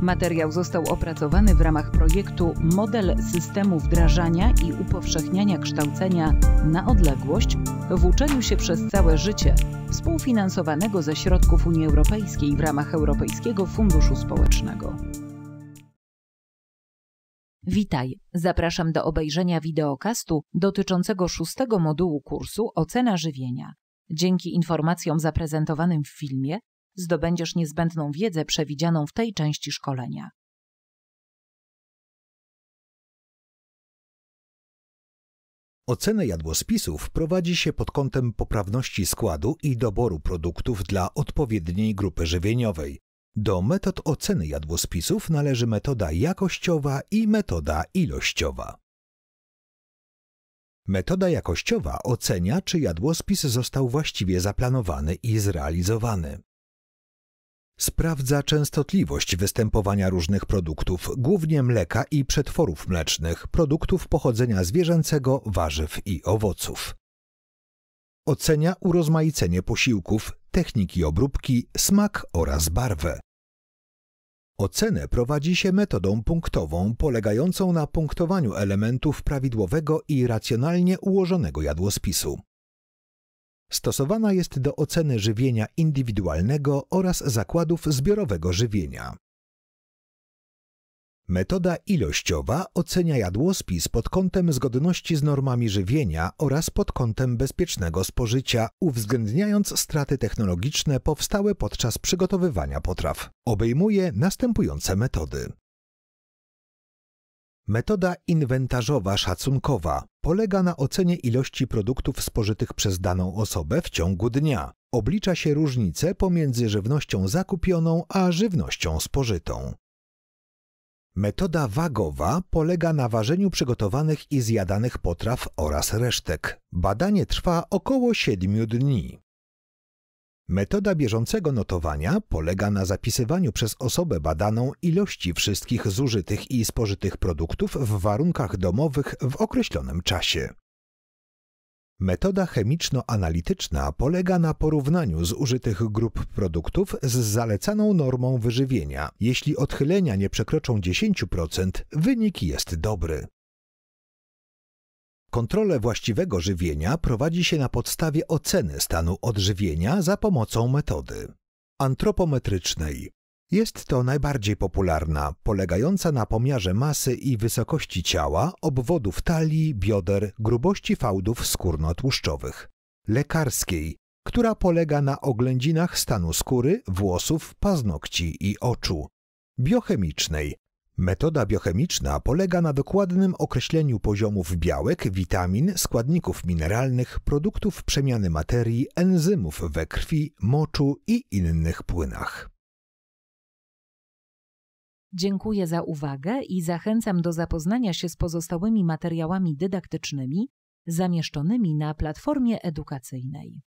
Materiał został opracowany w ramach projektu Model systemu wdrażania i upowszechniania kształcenia na odległość w uczeniu się przez całe życie, współfinansowanego ze środków Unii Europejskiej w ramach Europejskiego Funduszu Społecznego. Witaj, zapraszam do obejrzenia wideokastu dotyczącego szóstego modułu kursu Ocena żywienia. Dzięki informacjom zaprezentowanym w filmie zdobędziesz niezbędną wiedzę przewidzianą w tej części szkolenia. Ocenę jadłospisów prowadzi się pod kątem poprawności składu i doboru produktów dla odpowiedniej grupy żywieniowej. Do metod oceny jadłospisów należy metoda jakościowa i metoda ilościowa. Metoda jakościowa ocenia, czy jadłospis został właściwie zaplanowany i zrealizowany. Sprawdza częstotliwość występowania różnych produktów, głównie mleka i przetworów mlecznych, produktów pochodzenia zwierzęcego, warzyw i owoców. Ocenia urozmaicenie posiłków, techniki obróbki, smak oraz barwę. Ocenę prowadzi się metodą punktową, polegającą na punktowaniu elementów prawidłowego i racjonalnie ułożonego jadłospisu. Stosowana jest do oceny żywienia indywidualnego oraz zakładów zbiorowego żywienia. Metoda ilościowa ocenia jadłospis pod kątem zgodności z normami żywienia oraz pod kątem bezpiecznego spożycia, uwzględniając straty technologiczne powstałe podczas przygotowywania potraw. Obejmuje następujące metody. Metoda inwentarzowa szacunkowa polega na ocenie ilości produktów spożytych przez daną osobę w ciągu dnia. Oblicza się różnice pomiędzy żywnością zakupioną a żywnością spożytą. Metoda wagowa polega na ważeniu przygotowanych i zjadanych potraw oraz resztek. Badanie trwa około 7 dni. Metoda bieżącego notowania polega na zapisywaniu przez osobę badaną ilości wszystkich zużytych i spożytych produktów w warunkach domowych w określonym czasie. Metoda chemiczno-analityczna polega na porównaniu zużytych grup produktów z zalecaną normą wyżywienia. Jeśli odchylenia nie przekroczą 10%, wynik jest dobry. Kontrolę właściwego żywienia prowadzi się na podstawie oceny stanu odżywienia za pomocą metody antropometrycznej. Jest to najbardziej popularna, polegająca na pomiarze masy i wysokości ciała, obwodów talii, bioder, grubości fałdów skórno-tłuszczowych. Lekarskiej, która polega na oględzinach stanu skóry, włosów, paznokci i oczu. Biochemicznej, Metoda biochemiczna polega na dokładnym określeniu poziomów białek, witamin, składników mineralnych, produktów przemiany materii, enzymów we krwi, moczu i innych płynach. Dziękuję za uwagę i zachęcam do zapoznania się z pozostałymi materiałami dydaktycznymi zamieszczonymi na platformie edukacyjnej.